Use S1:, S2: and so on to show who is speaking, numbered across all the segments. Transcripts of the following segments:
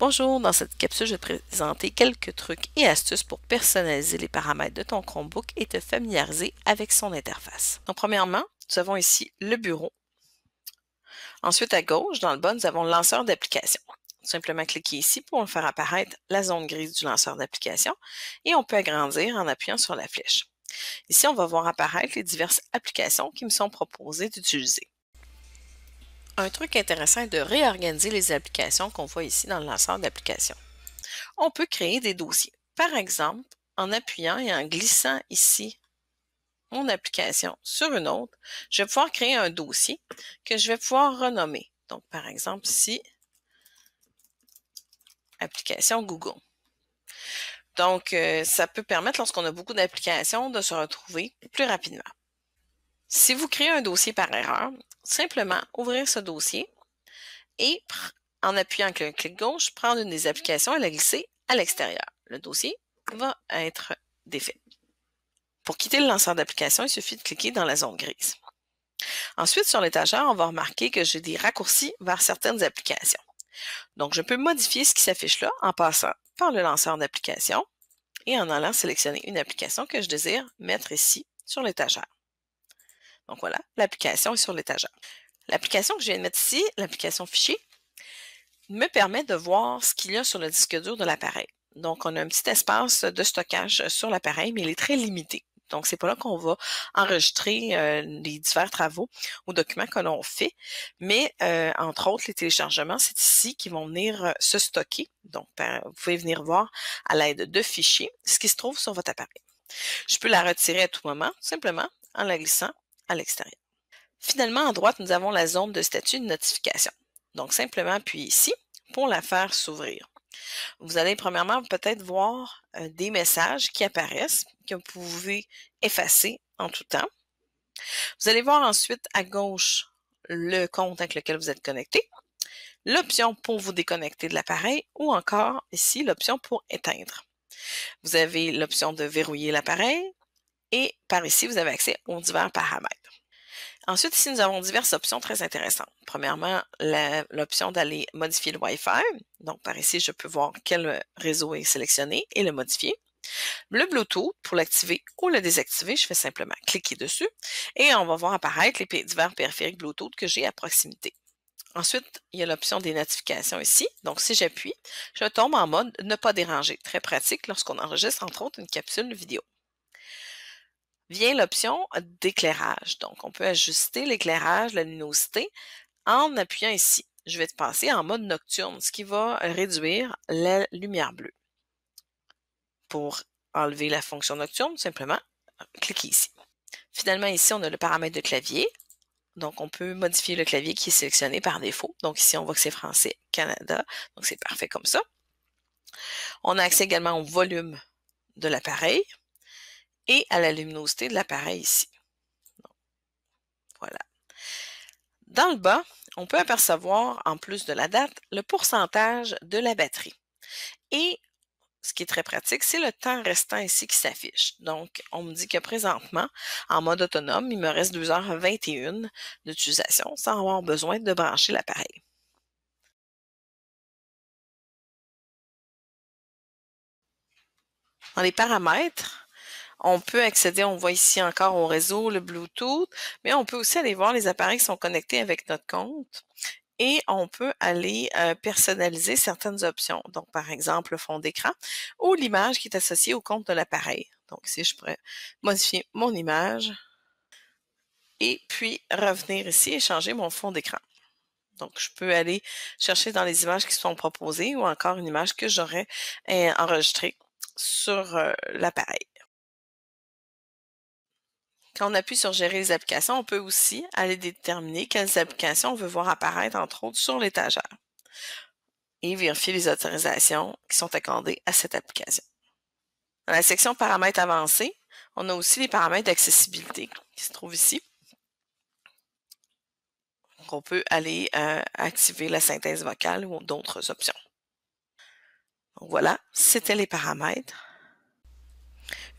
S1: Bonjour, dans cette capsule, je vais présenter quelques trucs et astuces pour personnaliser les paramètres de ton Chromebook et te familiariser avec son interface. Donc, premièrement, nous avons ici le bureau. Ensuite, à gauche, dans le bas, nous avons le lanceur d'application. Simplement cliquer ici pour faire apparaître la zone grise du lanceur d'application et on peut agrandir en appuyant sur la flèche. Ici, on va voir apparaître les diverses applications qui me sont proposées d'utiliser un truc intéressant est de réorganiser les applications qu'on voit ici dans le lanceur d'applications. On peut créer des dossiers. Par exemple, en appuyant et en glissant ici mon application sur une autre, je vais pouvoir créer un dossier que je vais pouvoir renommer. Donc, par exemple, ici, application Google. Donc, euh, ça peut permettre, lorsqu'on a beaucoup d'applications, de se retrouver plus rapidement. Si vous créez un dossier par erreur, simplement ouvrir ce dossier et en appuyant avec un clic gauche, prendre une des applications et la glisser à l'extérieur. Le dossier va être défait. Pour quitter le lanceur d'application, il suffit de cliquer dans la zone grise. Ensuite, sur l'étagère, on va remarquer que j'ai des raccourcis vers certaines applications. Donc, je peux modifier ce qui s'affiche là en passant par le lanceur d'application et en allant sélectionner une application que je désire mettre ici sur l'étagère. Donc voilà, l'application est sur l'étagère. L'application que je viens de mettre ici, l'application fichier, me permet de voir ce qu'il y a sur le disque dur de l'appareil. Donc, on a un petit espace de stockage sur l'appareil, mais il est très limité. Donc, c'est pas là qu'on va enregistrer euh, les divers travaux ou documents que l'on fait, mais euh, entre autres, les téléchargements, c'est ici qu'ils vont venir euh, se stocker. Donc, vous pouvez venir voir à l'aide de fichiers ce qui se trouve sur votre appareil. Je peux la retirer à tout moment, simplement en la glissant l'extérieur. Finalement, à droite, nous avons la zone de statut de notification. Donc, simplement appuyez ici pour la faire s'ouvrir. Vous allez premièrement peut-être voir euh, des messages qui apparaissent, que vous pouvez effacer en tout temps. Vous allez voir ensuite à gauche le compte avec lequel vous êtes connecté, l'option pour vous déconnecter de l'appareil ou encore ici l'option pour éteindre. Vous avez l'option de verrouiller l'appareil et par ici, vous avez accès aux divers paramètres. Ensuite, ici, nous avons diverses options très intéressantes. Premièrement, l'option d'aller modifier le Wi-Fi. Donc, par ici, je peux voir quel réseau est sélectionné et le modifier. Le Bluetooth, pour l'activer ou le désactiver, je fais simplement cliquer dessus et on va voir apparaître les divers périphériques Bluetooth que j'ai à proximité. Ensuite, il y a l'option des notifications ici. Donc, si j'appuie, je tombe en mode ne pas déranger. Très pratique lorsqu'on enregistre, entre autres, une capsule vidéo vient l'option d'éclairage. Donc, on peut ajuster l'éclairage, la luminosité en appuyant ici. Je vais te passer en mode nocturne, ce qui va réduire la lumière bleue. Pour enlever la fonction nocturne, simplement, cliquez ici. Finalement, ici, on a le paramètre de clavier. Donc, on peut modifier le clavier qui est sélectionné par défaut. Donc, ici, on voit que c'est français, Canada. Donc, c'est parfait comme ça. On a accès également au volume de l'appareil et à la luminosité de l'appareil ici. Voilà. Dans le bas, on peut apercevoir, en plus de la date, le pourcentage de la batterie. Et ce qui est très pratique, c'est le temps restant ici qui s'affiche. Donc, on me dit que présentement, en mode autonome, il me reste 2h21 d'utilisation sans avoir besoin de brancher l'appareil. Dans les paramètres, on peut accéder, on voit ici encore au réseau, le Bluetooth, mais on peut aussi aller voir les appareils qui sont connectés avec notre compte et on peut aller euh, personnaliser certaines options. Donc, par exemple, le fond d'écran ou l'image qui est associée au compte de l'appareil. Donc, ici, je pourrais modifier mon image et puis revenir ici et changer mon fond d'écran. Donc, je peux aller chercher dans les images qui sont proposées ou encore une image que j'aurais euh, enregistrée sur euh, l'appareil. Quand on appuie sur Gérer les applications, on peut aussi aller déterminer quelles applications on veut voir apparaître, entre autres, sur l'étagère et vérifier les autorisations qui sont accordées à cette application. Dans la section Paramètres avancés, on a aussi les paramètres d'accessibilité qui se trouvent ici. on peut aller euh, activer la synthèse vocale ou d'autres options. voilà, c'était les paramètres.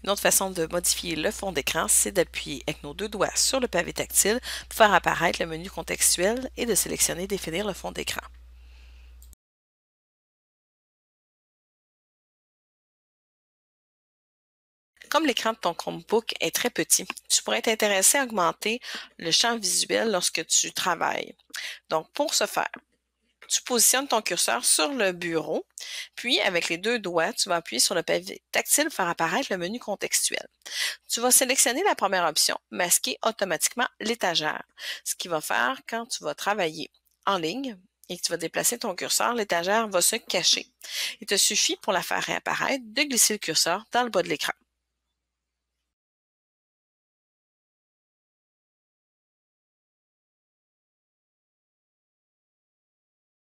S1: Une autre façon de modifier le fond d'écran, c'est d'appuyer avec nos deux doigts sur le pavé tactile pour faire apparaître le menu contextuel et de sélectionner Définir le fond d'écran. Comme l'écran de ton Chromebook est très petit, tu pourrais t'intéresser à augmenter le champ visuel lorsque tu travailles. Donc, pour ce faire, tu positionnes ton curseur sur le bureau, puis avec les deux doigts, tu vas appuyer sur le pavé tactile pour faire apparaître le menu contextuel. Tu vas sélectionner la première option, masquer automatiquement l'étagère, ce qui va faire quand tu vas travailler en ligne et que tu vas déplacer ton curseur, l'étagère va se cacher. Il te suffit pour la faire réapparaître de glisser le curseur dans le bas de l'écran.